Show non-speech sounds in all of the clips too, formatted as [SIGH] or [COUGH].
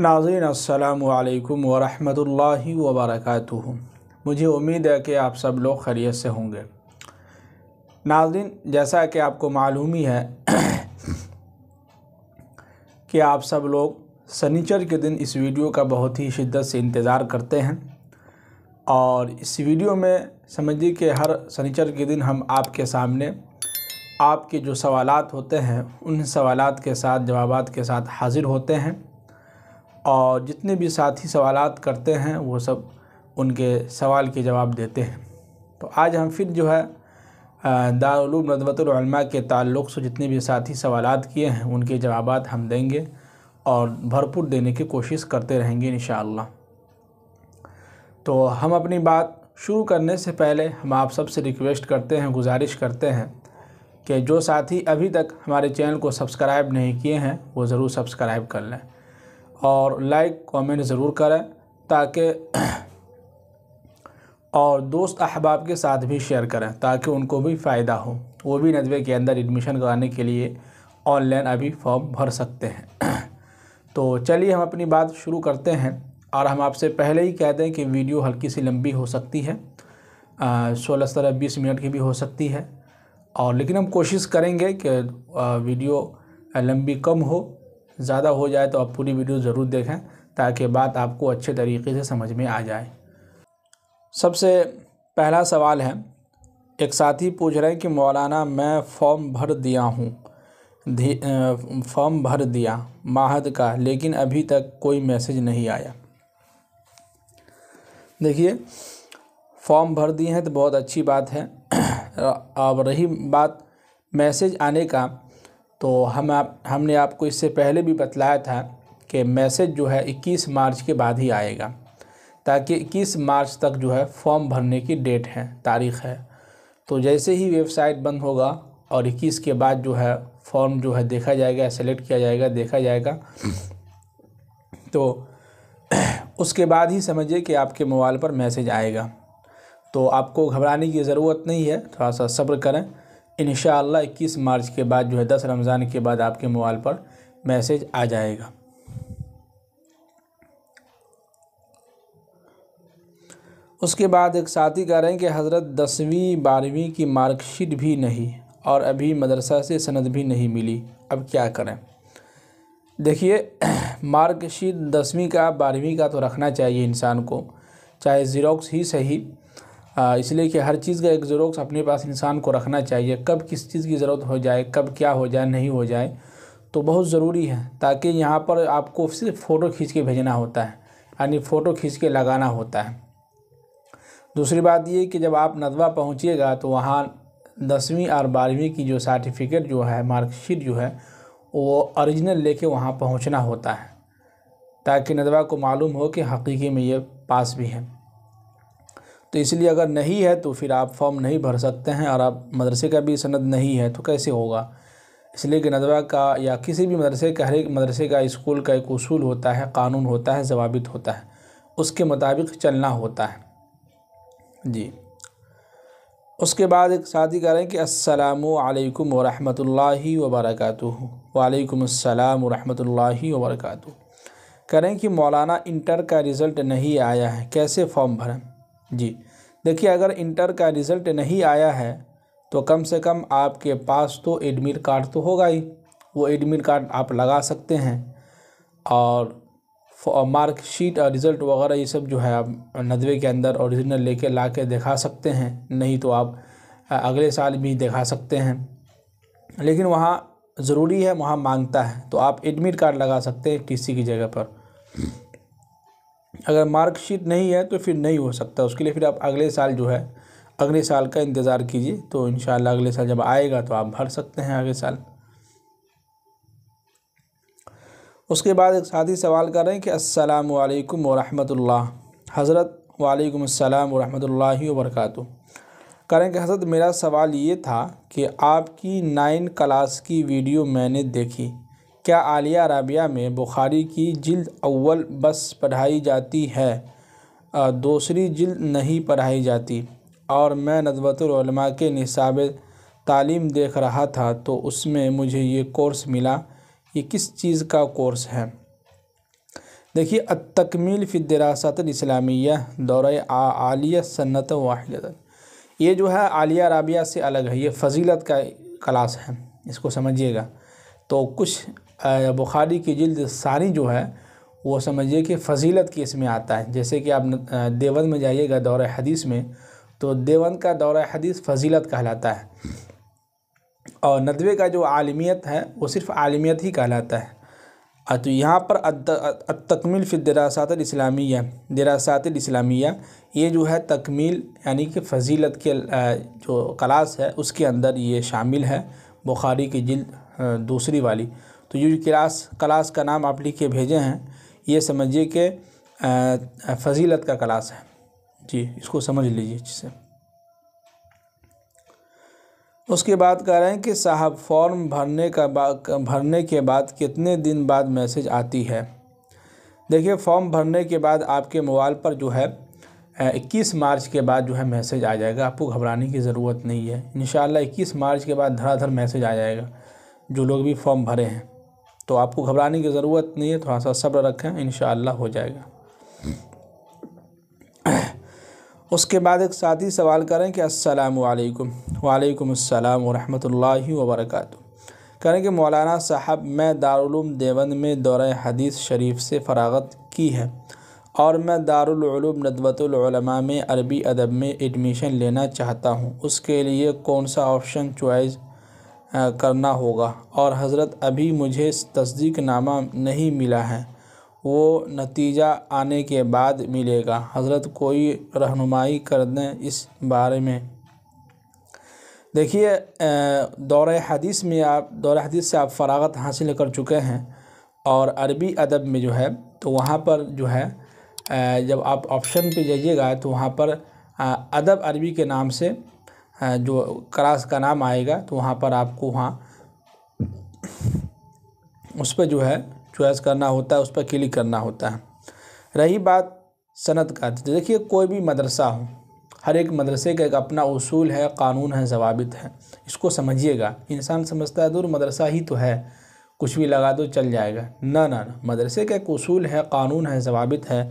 नाजीन असलकम वरहमल वबरक मुझे उम्मीद है कि आप सब लोग खैरियत से होंगे नाजिन जैसा कि आपको मालूम ही है [COUGHS] कि आप सब लोग सनीचर के दिन इस वीडियो का बहुत ही शिद्दत से इंतज़ार करते हैं और इस वीडियो में समझिए कि हर सनीचर के दिन हम आपके सामने आपके जो सवालात होते हैं उन सवालात के साथ जवाबात के साथ हाज़िर होते हैं और जितने भी साथी सवाल करते हैं वो सब उनके सवाल के जवाब देते हैं तो आज हम फिर जो है दारूम नदवतमा के ताल्लुक़ से जितने भी साथी सवाल किए हैं उनके जवाब हम देंगे और भरपूर देने की कोशिश करते रहेंगे इन तो हम अपनी बात शुरू करने से पहले हम आप सबसे रिक्वेस्ट करते हैं गुजारिश करते हैं कि जो साथी अभी तक हमारे चैनल को सब्सक्राइब नहीं किए हैं वो ज़रूर सब्सक्राइब कर लें और लाइक कमेंट ज़रूर करें ताकि और दोस्त अहबाब के साथ भी शेयर करें ताकि उनको भी फ़ायदा हो वो भी नदवे के अंदर एडमिशन कराने के लिए ऑनलाइन अभी फॉर्म भर सकते हैं [CLEARS THROAT] तो चलिए हम अपनी बात शुरू करते हैं और हम आपसे पहले ही कहते हैं कि वीडियो हल्की सी लंबी हो सकती है सोलह सत्रह बीस मिनट की भी हो सकती है और लेकिन हम कोशिश करेंगे कि वीडियो लंबी कम हो ज़्यादा हो जाए तो आप पूरी वीडियो ज़रूर देखें ताकि बात आपको अच्छे तरीके से समझ में आ जाए सबसे पहला सवाल है एक साथी पूछ रहे हैं कि मौलाना मैं फॉर्म भर दिया हूँ फॉर्म भर दिया माहद का लेकिन अभी तक कोई मैसेज नहीं आया देखिए फॉर्म भर दिए हैं तो बहुत अच्छी बात है [CLEARS THROAT] अब रही बात मैसेज आने का तो हम आप हमने आपको इससे पहले भी बतलाया था कि मैसेज जो है 21 मार्च के बाद ही आएगा ताकि 21 मार्च तक जो है फॉर्म भरने की डेट है तारीख़ है तो जैसे ही वेबसाइट बंद होगा और 21 के बाद जो है फॉर्म जो है देखा जाएगा सेलेक्ट किया जाएगा देखा जाएगा तो उसके बाद ही समझिए कि आपके मोबाइल पर मैसेज आएगा तो आपको घबराने की ज़रूरत नहीं है थोड़ा सा सब्र करें इन इक्कीस मार्च के बाद जो है दस रमज़ान के बाद आपके मोबाइल पर मैसेज आ जाएगा उसके बाद एक साथी कह रहे हैं कि हज़रत दसवीं बारहवीं की मार्कशीट भी नहीं और अभी मदरसा से सनद भी नहीं मिली अब क्या करें देखिए [CLEARS THROAT] मार्कशीट दसवीं का बारहवीं का तो रखना चाहिए इंसान को चाहे ज़ीरोक्स ही सही इसलिए कि हर चीज़ का एक ज़ेरोक्स अपने पास इंसान को रखना चाहिए कब किस चीज़ की ज़रूरत हो जाए कब क्या हो जाए नहीं हो जाए तो बहुत ज़रूरी है ताकि यहाँ पर आपको सिर्फ फ़ोटो खींच के भेजना होता है यानी फ़ोटो खींच के लगाना होता है दूसरी बात ये कि जब आप नदवा पहुँचिएगा तो वहाँ दसवीं और बारहवीं की जो सर्टिफिकेट जो है मार्कशीट जो है वो ओरिजिनल लेके वहाँ पहुँचना होता है ताकि नदवा को मालूम हो कि हकीकी में ये पास भी है तो इसलिए अगर नहीं है तो फिर आप फॉर्म नहीं भर सकते हैं और आप मदरसे का भी सनद नहीं है तो कैसे होगा इसलिए कि नदवा का या किसी भी मदरसे का हर एक मदरसे का स्कूल का एक असूल होता है कानून होता है जवाबित होता है उसके मुताबिक चलना होता है जी उसके बाद एक साथी कह रहे हैं कि असलकम वरम वबरक वालेकुमसम वरहि वबरक कह रहे हैं कि मौलाना इंटर का रिज़ल्ट नहीं आया है कैसे फॉर्म भरें जी देखिए अगर इंटर का रिज़ल्ट नहीं आया है तो कम से कम आपके पास तो एडमिट कार्ड तो होगा ही वो एडमिट कार्ड आप लगा सकते हैं और मार्कशीट और रिज़ल्ट वगैरह ये सब जो है आप नदवे के अंदर ओरिजिनल लेके ला के दिखा सकते हैं नहीं तो आप अगले साल भी दिखा सकते हैं लेकिन वहाँ ज़रूरी है वहाँ मांगता है तो आप एडमिट कार्ड लगा सकते हैं किसी की जगह पर अगर मार्कशीट नहीं है तो फिर नहीं हो सकता उसके लिए फिर आप अगले साल जो है अगले साल का इंतज़ार कीजिए तो इन अगले साल जब आएगा तो आप भर सकते हैं अगले साल उसके बाद एक साथी सवाल कर रहे हैं कि अस्सलाम वालेकुम वरहमतुल्लाह हज़रत वालेकुम अस्सलाम वरहमतुल्लाहि वबरकत करें कि हज़रत मेरा सवाल ये था कि आपकी नाइन क्लास की वीडियो मैंने देखी क्या आलिया रबिया में बुखारी की जिल्द अव्वल बस पढ़ाई जाती है दूसरी जिल्द नहीं पढ़ाई जाती और मैं नजबतलमा के निसाब तालीम देख रहा था तो उसमें मुझे ये कोर्स मिला ये किस चीज़ का कोर्स है देखिए अतकमील फ़िदरासत इस्लामिया दौर आलिया सन्नत वाहिद ये जो है आलिया रबिया से अलग है ये फजीलत का क्लास है इसको समझिएगा तो कुछ बुखारी की जल्द सारी जो है वो समझिए कि फजीलत की इसमें आता है जैसे कि आप देवंद में जाइएगा दौर हदीस में तो देवंद का दौर हदीस फजीलत कहलाता है और नदवे का जो आलमियत है वो सिर्फ आलमियत ही कहलाता है तो यहाँ पर तकमील फिर दरासात इस्लामिया दरासात इस्लामिया ये जो है तकमील यानी कि फजीलत के जो क्लास है उसके अंदर ये शामिल है बुखारी की जल्द दूसरी वाली तो ये जो क्लास क्लास का नाम आप लिख के भेजे हैं ये समझिए कि फजीलत का क्लास है जी इसको समझ लीजिए जिससे उसके बाद कह रहे हैं कि साहब फॉर्म भरने का भरने के बाद कितने दिन बाद मैसेज आती है देखिए फॉर्म भरने के बाद आपके मोबाइल पर जो है इक्कीस मार्च के बाद जो है मैसेज आ जाएगा आपको घबराने की ज़रूरत नहीं है इन इक्कीस मार्च के बाद धड़ाधड़ मैसेज आ जाएगा जो लोग भी फॉर्म भरे हैं तो आपको घबराने की ज़रूरत नहीं है थोड़ा सा सब्र रखें इन हो जाएगा उसके बाद एक साथी सवाल करें कि अस्सलाम वालेकुम वालेकुम अस्सलाम वरहमतुल्लाहि वबरक करें कि मौलाना साहब मैं दारुलूम देवंद में दौर हदीस शरीफ से फरागत की है और मैं दारुलूम नदवतमा में अरबी अदब में एडमिशन लेना चाहता हूँ उसके लिए कौन सा ऑप्शन चॉइस करना होगा और हज़रत अभी मुझे तस्दीक नामा नहीं मिला है वो नतीजा आने के बाद मिलेगा हज़रत कोई रहनुमाई कर दें इस बारे में देखिए दौर हदीस में आप दौर हदीस से आप फरागत हासिल कर चुके हैं और अरबी अदब में जो है तो वहाँ पर जो है जब आप ऑप्शन पे जाइएगा तो वहाँ पर अदब अरबी के नाम से जो क्लास का नाम आएगा तो वहाँ पर आपको वहाँ उस पर जो है चॉइस करना होता है उस पर क्लिक करना होता है रही बात सनत का तो देखिए कोई भी मदरसा हो हर एक मदरसे का एक अपना उसूल है कानून है जवाबित है इसको समझिएगा इंसान समझता है दूर मदरसा ही तो है कुछ भी लगा दो चल जाएगा ना ना, ना मदरसे का एक उसूल है कानून है जवाबित है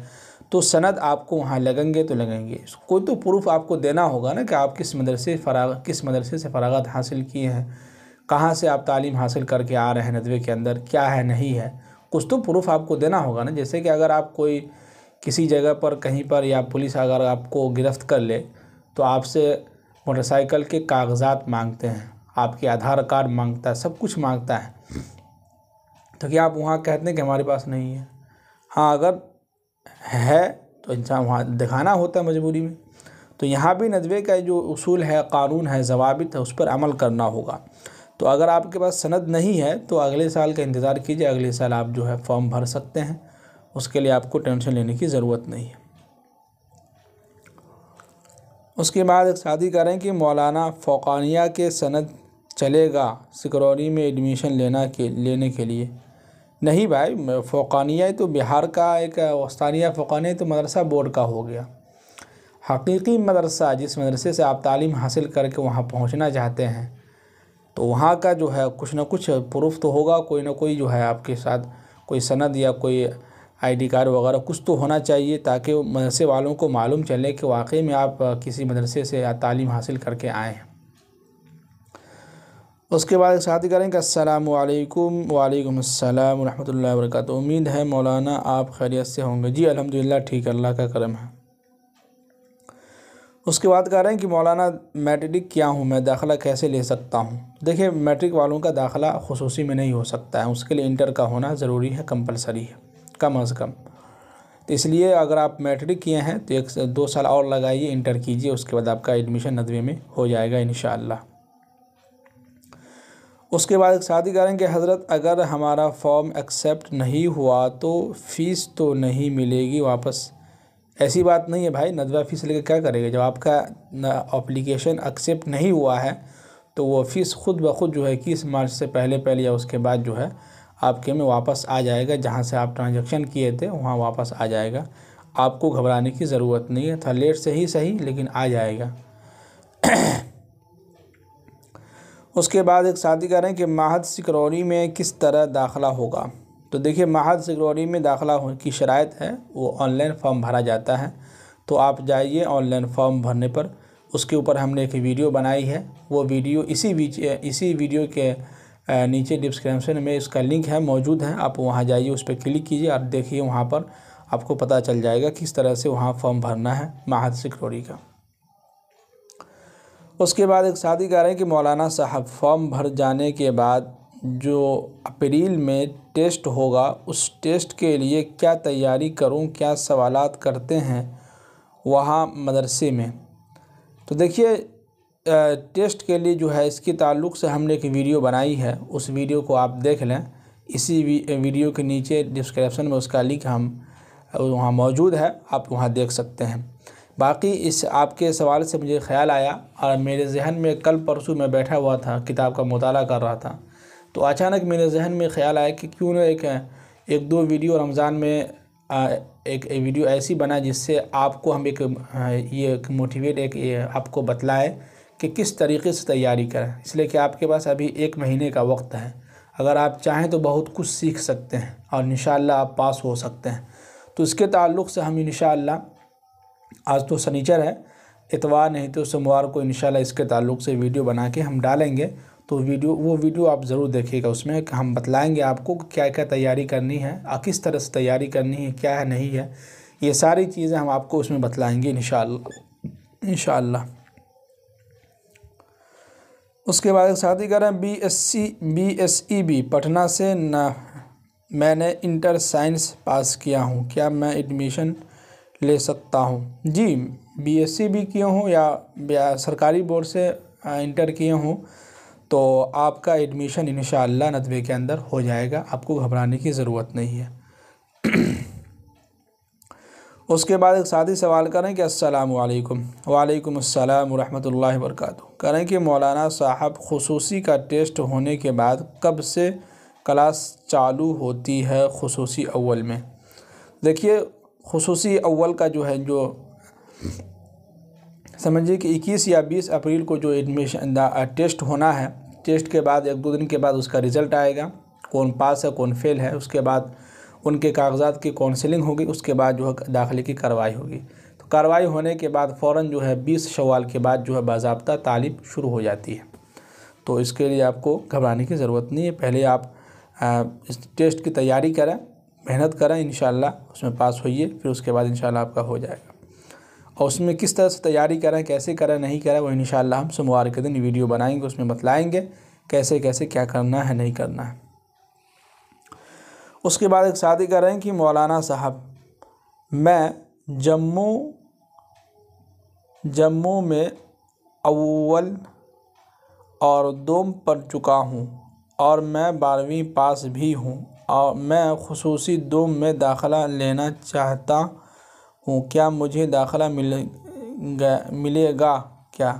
तो सनद आपको वहाँ लगेंगे तो लगेंगे कोई तो प्रूफ आपको देना होगा ना कि आप किस मदरसे फराग किस मदरसे से फरागत हासिल किए हैं कहाँ से आप तालीम हासिल करके आ रहे हैं नदवे के अंदर क्या है नहीं है कुछ तो प्रूफ आपको देना होगा ना जैसे कि अगर आप कोई किसी जगह पर कहीं पर या पुलिस अगर आपको गिरफ्त कर ले तो आपसे मोटरसाइकिल के कागजात मांगते हैं आपके आधार कार्ड मांगता है सब कुछ मांगता है तो क्या आप वहाँ कहते हैं कि हमारे पास नहीं है हाँ अगर है तो इंसान वहाँ दिखाना होता है मजबूरी में तो यहाँ भी नदवे का जो असूल है कानून है जवाबित है उस पर अमल करना होगा तो अगर आपके पास सनद नहीं है तो अगले साल का इंतज़ार कीजिए अगले साल आप जो है फॉर्म भर सकते हैं उसके लिए आपको टेंशन लेने की ज़रूरत नहीं है उसके बाद एक शादी करें कि मौलाना फ़ौकानिया के सनद चलेगा सिकरौरी में एडमिशन लेना के लेने के लिए नहीं भाई फ़ोकानिया तो बिहार का एक वस्तानिया फ़ोकानिया तो मदरसा बोर्ड का हो गया हकीकी मदरसा जिस मदरसे से आप तालीम हासिल करके वहाँ पहुँचना चाहते हैं तो वहाँ का जो है कुछ ना कुछ प्रूफ तो होगा कोई ना कोई जो है आपके साथ कोई सनद या कोई आईडी कार्ड वगैरह कुछ तो होना चाहिए ताकि मदरसे वालों को मालूम चले कि वाकई में आप किसी मदरसे से तालीम हासिल करके आए हैं उसके बाद एक ही करेंगे असलकुम वालेकुम अस्सलाम रहमतुल्लाहि उम्मीद है मौलाना आप खैरियत से होंगे जी अल्हम्दुलिल्लाह ठीक अल्लाह का करम है उसके बाद कह रहे हैं कि मौलाना मैट्रिक क्या हूँ मैं दाखला कैसे ले सकता हूँ देखिए मैट्रिक वालों का दाखला खसूसी में नहीं हो सकता है उसके लिए इंटर का होना ज़रूरी है कंपलसरी है कम अज़ कम तो इसलिए अगर आप मैट्रिक किए हैं तो एक दो साल और लगाइए इंटर कीजिए उसके बाद आपका एडमिशन नदवे में हो जाएगा इन उसके बाद शादी करेंगे हज़रत अगर हमारा फॉर्म एक्सेप्ट नहीं हुआ तो फ़ीस तो नहीं मिलेगी वापस ऐसी बात नहीं है भाई नदवा फ़ीस लेकर क्या करेगा जब आपका अप्लीकेशन एक्सेप्ट नहीं हुआ है तो वो फ़ीस खुद ब खुद जो है इक्कीस मार्च से पहले पहले या उसके बाद जो है आपके में वापस आ जाएगा जहाँ से आप ट्रांजेक्शन किए थे वहाँ वापस आ जाएगा आपको घबराने की ज़रूरत नहीं है था लेट से ही सही लेकिन आ जाएगा उसके बाद एक साथी कह रहे हैं कि माहद सिकरौरी में किस तरह दाखिला होगा तो देखिए माहद सिकरौरी में दाखिला होने की शरात है वो ऑनलाइन फॉर्म भरा जाता है तो आप जाइए ऑनलाइन फॉर्म भरने पर उसके ऊपर हमने एक वीडियो बनाई है वो वीडियो इसी इसी वीडियो के नीचे डिस्क्रिप्शन में इसका लिंक है मौजूद है आप वहाँ जाइए उस पर क्लिक कीजिए और देखिए वहाँ पर आपको पता चल जाएगा किस तरह से वहाँ फॉर्म भरना है माहद सिकरौरी का उसके बाद एक शादी कह रहे हैं कि मौलाना साहब फॉर्म भर जाने के बाद जो अप्रैल में टेस्ट होगा उस टेस्ट के लिए क्या तैयारी करूं क्या सवाल करते हैं वहाँ मदरसे में तो देखिए टेस्ट के लिए जो है इसके ताल्लुक से हमने एक वीडियो बनाई है उस वीडियो को आप देख लें इसी वीडियो के नीचे डिस्क्रिप्शन में उसका लिंक हम वहाँ मौजूद है आप वहाँ देख सकते हैं बाकी इस आपके सवाल से मुझे ख्याल आया और मेरे जहन में कल परसों मैं बैठा हुआ था किताब का मताल कर रहा था तो अचानक मेरे जहन में ख्याल आया कि क्यों ना एक एक दो वीडियो रमज़ान में एक वीडियो ऐसी बना जिससे आपको हम एक ये मोटिवेट एक ये आपको बतलाए कि किस तरीके से तैयारी करें इसलिए कि आपके पास अभी एक महीने का वक्त है अगर आप चाहें तो बहुत कुछ सीख सकते हैं और इन आप पास हो सकते हैं तो इसके ताल्लुक़ से हम इन आज तो सनीचर है इतवार नहीं तो सोमवार को इनशाला इसके ताल्लुक से वीडियो बना के हम डालेंगे तो वीडियो वो वीडियो आप ज़रूर देखिएगा उसमें हम बतलाएंगे आपको क्या क्या तैयारी करनी है और किस तरह से तैयारी करनी है क्या है नहीं है ये सारी चीज़ें हम आपको उसमें बतलाएंगे इन शाला उसके बाद एक ही कह रहे हैं B S C B S E B Patna से न मैंने इंटर साइंस पास किया हूँ क्या मैं एडमिशन ले सकता हूँ जी बीएससी भी किए हों या सरकारी बोर्ड से इंटर किए हों तो आपका एडमिशन इन नदवे के अंदर हो जाएगा आपको घबराने की ज़रूरत नहीं है [CLEARS THROAT] उसके बाद एक साथ ही सवाल करें कि अस्सलाम वालेकुम वालेकुम अस्सलाम रहमतुल्लाहि वरकत करें कि मौलाना साहब खसूसी का टेस्ट होने के बाद कब से क्लास चालू होती है खसूसी अव्वल में देखिए खसूस अव्वल का जो है जो समझिए कि इक्कीस या बीस अप्रैल को जो एडमिशन टेस्ट होना है टेस्ट के बाद एक दो दिन के बाद उसका रिज़ल्ट आएगा कौन पास है कौन फेल है उसके बाद उनके कागजात की काउंसलिंग होगी उसके बाद जो है दाखिले की कार्रवाई होगी तो कार्रवाई होने के बाद फ़ौर जो है बीस सवाल के बाद जो है बाबा तालीम शुरू हो जाती है तो इसके लिए आपको घबराने की ज़रूरत नहीं है पहले आप इस टेस्ट की तैयारी करें मेहनत करें इन उसमें पास होइए फिर उसके बाद इन आपका हो जाएगा और उसमें किस तरह से तैयारी करें कैसे करें नहीं करें वो इन हम सोमवार के दिन वीडियो बनाएंगे उसमें बतलाएँगे कैसे कैसे क्या करना है नहीं करना है उसके बाद एक शादी कर रहे हैं कि मौलाना साहब मैं जम्मू जम्मू में अव्वल और दोम पढ़ चुका हूँ और मैं बारहवीं पास भी हूँ और मैं खसूस दोम में दाखला लेना चाहता हूँ क्या मुझे दाखला मिल मिलेगा क्या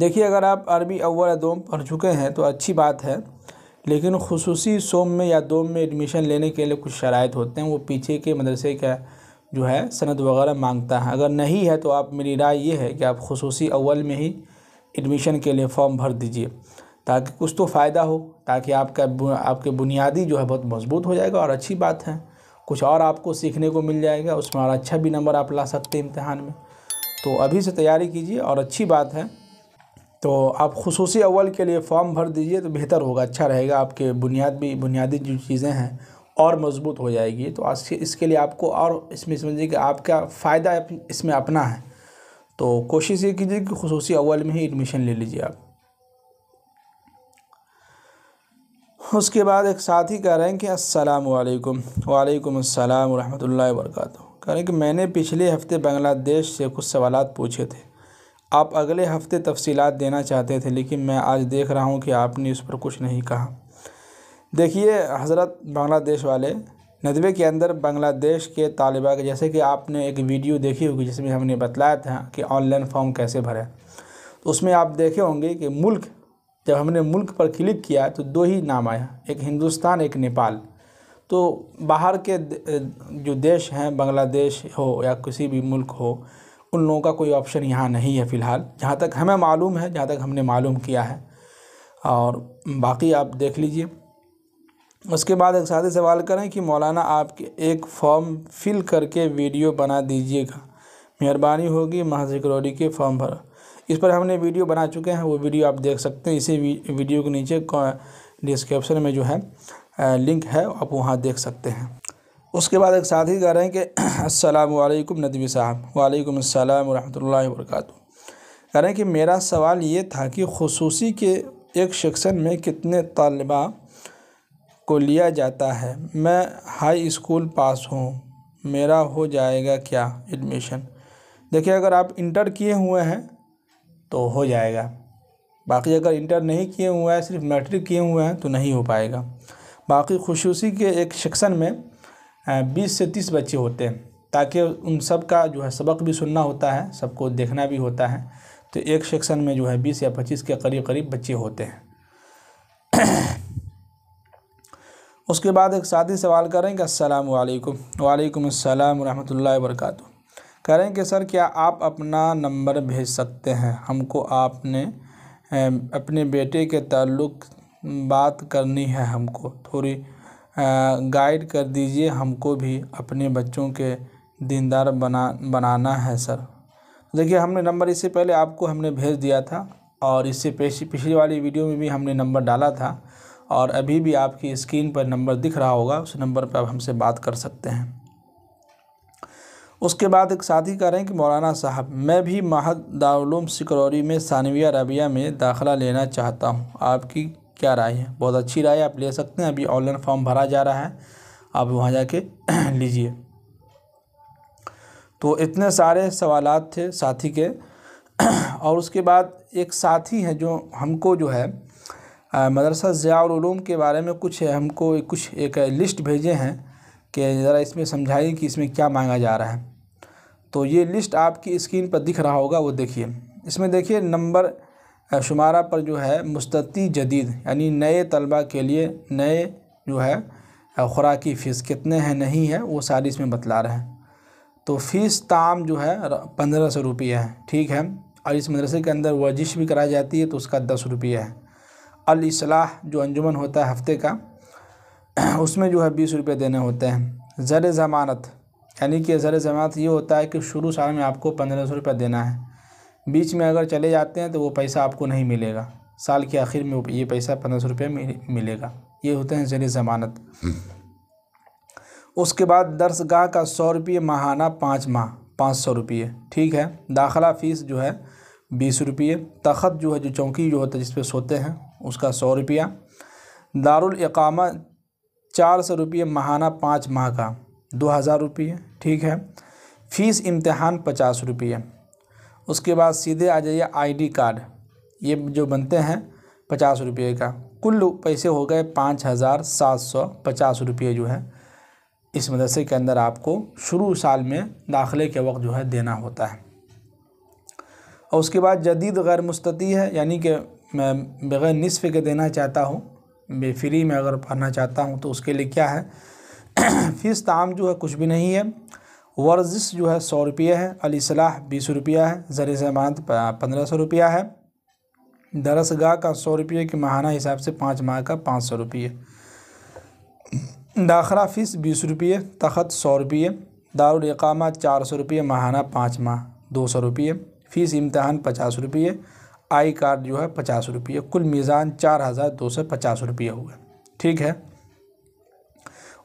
देखिए अगर आप अरबी अव्वल दोम पढ़ चुके हैं तो अच्छी बात है लेकिन खसूस सोम में या दोम में एडमिशन लेने के लिए कुछ शराइ होते हैं वो पीछे के मदरसे का जो है सनद वगैरह मांगता है अगर नहीं है तो आप मेरी राय ये है कि आप खसूस अव्वल में ही एडमिशन के लिए फॉर्म भर दीजिए ताकि कुछ तो फ़ायदा हो ताकि आपका आपके बुनियादी जो है बहुत मज़बूत हो जाएगा और अच्छी बात है कुछ और आपको सीखने को मिल जाएगा उसमें और अच्छा भी नंबर आप ला सकते हैं इम्तहान में तो अभी से तैयारी कीजिए और अच्छी बात है तो आप खसूस अव्वल के लिए फॉर्म भर दीजिए तो बेहतर होगा अच्छा रहेगा आपके बुनियाद भी बुनियादी जो चीज़ें हैं और मजबूत हो जाएगी तो आज इसके लिए आपको और इसमें समझिए कि आपका फ़ायदा इसमें अपना है तो कोशिश ये कीजिए कि खसूस अव्वल में ही एडमिशन ले लीजिए आप उसके बाद एक साथी कह रहे हैं कि अस्सलाम वालेकुम वालेकुम अस्सलाम वरहमतुल्लाहि वरकत कह रहे हैं कि मैंने पिछले हफ्ते बांग्लादेश से कुछ सवाल पूछे थे आप अगले हफ्ते तफसीलात देना चाहते थे लेकिन मैं आज देख रहा हूँ कि आपने इस पर कुछ नहीं कहा देखिए हज़रत बांग्लादेश वाले नदवे के अंदर बांग्लादेश के तालबा के जैसे कि आपने एक वीडियो देखी होगी जिसमें हमने बतलाया था कि ऑनलाइन फॉर्म कैसे भरें तो उसमें आप देखे होंगे कि मुल्क जब हमने मुल्क पर क्लिक किया तो दो ही नाम आया एक हिंदुस्तान एक नेपाल तो बाहर के जो देश हैं बांग्लादेश हो या किसी भी मुल्क हो उन लोगों का कोई ऑप्शन यहाँ नहीं है फ़िलहाल जहाँ तक हमें मालूम है जहाँ तक हमने मालूम किया है और बाकी आप देख लीजिए उसके बाद एक साथी सवाल करें कि मौलाना आप एक फॉर्म फिल करके वीडियो बना दीजिएगा मेहरबानी होगी महाजिक्रोडी के फॉर्म भरा इस पर हमने वीडियो बना चुके हैं वो वीडियो आप देख सकते हैं इसी वीडियो के नीचे डिस्क्रिप्शन में जो है लिंक है आप वहाँ देख सकते हैं उसके बाद एक साथी कह रहे हैं कि [CLEARS THROAT] असलकम नदवी साहब वालेकुम अस्सलाम वरहमतुल्लाह वर्क कह रहे हैं कि मेरा सवाल ये था कि खसूसी के एक सेक्शन में कितने तलबा को लिया जाता है मैं हाई स्कूल पास हूँ मेरा हो जाएगा क्या एडमिशन देखिए अगर आप इंटर किए हुए हैं तो हो जाएगा बाकी अगर इंटर नहीं किए हुए हैं सिर्फ मैट्रिक किए हुए हैं तो नहीं हो पाएगा बाकी खसूसी के एक सेक्शन में बीस से तीस बच्चे होते हैं ताकि उन सब का जो है सबक भी सुनना होता है सबको देखना भी होता है तो एक सेक्शन में जो है बीस या पच्चीस के करीब करीब बच्चे होते हैं [CLEARS THROAT] उसके बाद एक साथ ही सवाल करेंगे असलकम वालेकुम असलम वरहमल वर्का कह रहे हैं कि सर क्या आप अपना नंबर भेज सकते हैं हमको आपने अपने बेटे के ताल्लुक बात करनी है हमको थोड़ी गाइड कर दीजिए हमको भी अपने बच्चों के दीनदार बना बनाना है सर देखिए हमने नंबर इससे पहले आपको हमने भेज दिया था और इससे पिछली वाली वीडियो में भी हमने नंबर डाला था और अभी भी आपकी स्क्रीन पर नंबर दिख रहा होगा उस नंबर पर आप हमसे बात कर सकते हैं उसके बाद एक साथी कह रहे हैं कि मौलाना साहब मैं भी महद दारूम सिकरौरी में सानविया रबिया में दाखला लेना चाहता हूँ आपकी क्या राय है बहुत अच्छी राय आप ले सकते हैं अभी ऑनलाइन फॉर्म भरा जा रहा है आप वहाँ जाके [CLEARS THROAT] लीजिए तो इतने सारे सवाल थे साथी के [CLEARS THROAT] और उसके बाद एक साथी है जो हमको जो है मदरसा ज़ियालूम के बारे में कुछ हमको कुछ एक लिस्ट भेजे हैं कि ज़रा इसमें समझाइए कि इसमें क्या मांगा जा रहा है तो ये लिस्ट आपकी स्क्रीन पर दिख रहा होगा वो देखिए इसमें देखिए नंबर शुमारा पर जो है मुस्ती जदीद यानी नए तलबा के लिए नए जो है खुराकी फ़ीस कितने हैं नहीं है वो सारी इसमें बतला रहे हैं तो फ़ीस ताम जो है पंद्रह सौ रुपये है ठीक है और इस मदरसे के अंदर वर्जिश भी कराई जाती है तो उसका दस रुपये है अलसलाह जो अंजुमन होता है हफ्ते का [CLEARS THROAT] उसमें जो है बीस रुपये देने होते हैं ज़र ज़मानत यानी कि ज़र ज़मानत ये होता है कि शुरू साल में आपको पंद्रह सौ रुपये देना है बीच में अगर चले जाते हैं तो वो पैसा आपको नहीं मिलेगा साल के आखिर में ये पैसा पंद्रह सौ रुपये मिलेगा ये होते हैं ज़र ज़मानत उसके बाद गाह का सौ रुपये माहाना पाँच माह पाँच सौ रुपये ठीक है दाखला फ़ीस जो है बीस रुपये तखत जो है जो चौकी जो होता है जिस पर सोते हैं उसका सौ रुपया दारुल इकामा चार सौ रुपये महाना पाँच माह का दो हज़ार रुपये ठीक है फीस इम्तहान पचास रुपये उसके बाद सीधे आ जाइए आईडी कार्ड ये जो बनते हैं पचास रुपये का कुल पैसे हो गए पाँच हज़ार सात सौ पचास रुपये जो है इस मदरसे के अंदर आपको शुरू साल में दाखिले के वक्त जो है देना होता है और उसके बाद जदीद गैर मुस्ती है यानी कि मैं बग़ैर निसफ़ के देना चाहता हूँ मैं फ्री में अगर पढ़ना चाहता हूँ तो उसके लिए क्या है [CLEARS THROAT] फ़ीस तमाम जो है कुछ भी नहीं है वर्जिश जो है सौ रुपये है अलीसलाह बीस रुपया है ज़र जमानत पंद्रह सौ रुपया है दरसगाह का सौ रुपये के माहाना हिसाब से पाँच माह का पाँच सौ रुपये दाखिला फ़ीस बीस रुपये तखत सौ रुपये दारकामा चार सौ रुपये माहाना पाँच माह दो सौ रुपये फ़ीस इम्तहान पचास रुपये आई कार्ड जो है पचास रुपये कुल मीज़ान चार हज़ार दो सौ पचास रुपये हुए ठीक है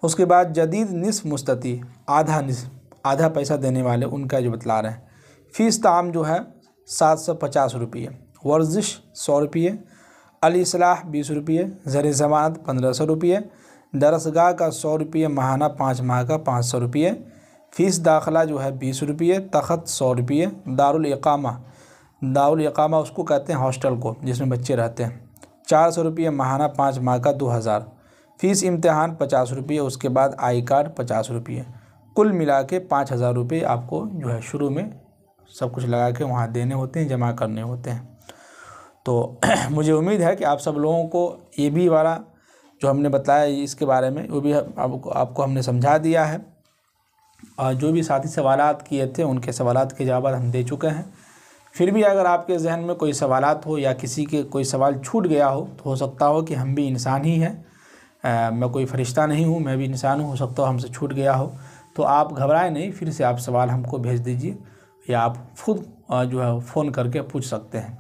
उसके बाद जदीद निसफ मुस्तती आधा निसफ आधा पैसा देने वाले उनका जो बतला रहे हैं फ़ीस तमाम जो है सात सौ पचास रुपये वर्जिश सौ रुपये अलीसलाह बीस रुपये ज़र ज़मानत पंद्रह सौ रुपये दरसगाह का सौ रुपये माहाना पाँच माह का पाँच सौ रुपये फ़ीस दाखिला जो है बीस रुपये तखत सौ रुपये दारुलकामा दाउल उसको कहते हैं हॉस्टल को जिसमें बच्चे रहते हैं चार सौ रुपये माहाना पाँच माह का दो हज़ार फ़ीस इम्तहान पचास रुपये उसके बाद आई कार्ड पचास रुपये कुल मिला के पाँच हज़ार रुपये आपको जो है शुरू में सब कुछ लगा के वहाँ देने होते हैं जमा करने होते हैं तो [CLEARS THROAT] मुझे उम्मीद है कि आप सब लोगों को ये भी वाला जो हमने बताया इसके बारे में वो भी आपको आपको हमने समझा दिया है और जो भी साथी सवाल किए थे उनके सवाल के जवाब हम दे चुके हैं फिर भी अगर आपके जहन में कोई सवाल हो या किसी के कोई सवाल छूट गया हो तो हो सकता हो कि हम भी इंसान ही हैं मैं कोई फ़रिश्ता नहीं हूँ मैं भी इंसान हूँ हो सकता हो हमसे छूट गया हो तो आप घबराए नहीं फिर से आप सवाल हमको भेज दीजिए या आप खुद जो है फ़ोन करके पूछ सकते हैं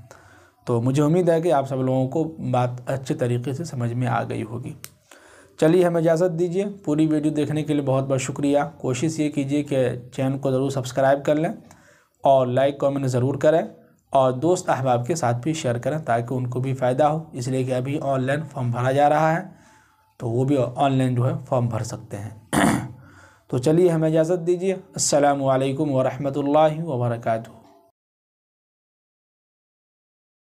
तो मुझे उम्मीद है कि आप सब लोगों को बात अच्छे तरीके से समझ में आ गई होगी चलिए हमें इजाज़त दीजिए पूरी वीडियो देखने के लिए बहुत बहुत शुक्रिया कोशिश ये कीजिए कि चैनल को ज़रूर सब्सक्राइब कर लें और लाइक कमेंट ज़रूर करें और दोस्त अहबाब के साथ भी शेयर करें ताकि उनको भी फ़ायदा हो इसलिए कि अभी ऑनलाइन फॉर्म भरा जा रहा है तो वो भी ऑनलाइन जो है फॉर्म भर सकते हैं [CLEARS THROAT] तो चलिए हमें इजाज़त दीजिए असलकम वरहमल वर्का